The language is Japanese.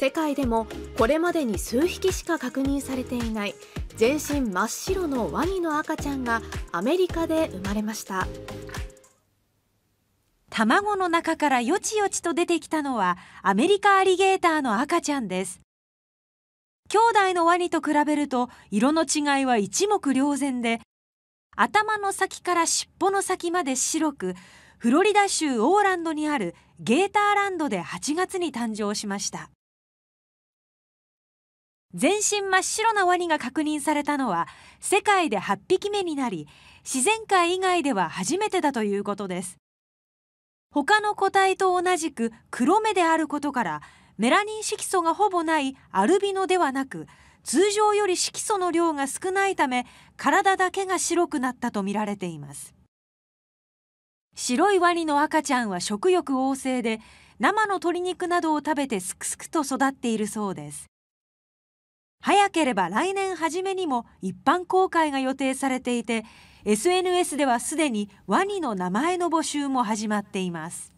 世界でもこれまでに数匹しか確認されていない全身真っ白のワニの赤ちゃんがアメリカで生まれました卵の中からよちよちと出てきたのはアメリカアリゲーターの赤ちゃんです兄弟のワニと比べると色の違いは一目瞭然で頭の先から尻尾の先まで白くフロリダ州オーランドにあるゲーターランドで8月に誕生しました全身真っ白なワニが確認されたのは世界で8匹目になり自然界以外では初めてだということです他の個体と同じく黒目であることからメラニン色素がほぼないアルビノではなく通常より色素の量が少ないため体だけが白くなったとみられています白いワニの赤ちゃんは食欲旺盛で生の鶏肉などを食べてすくすくと育っているそうです早ければ来年初めにも一般公開が予定されていて SNS ではすでにワニの名前の募集も始まっています。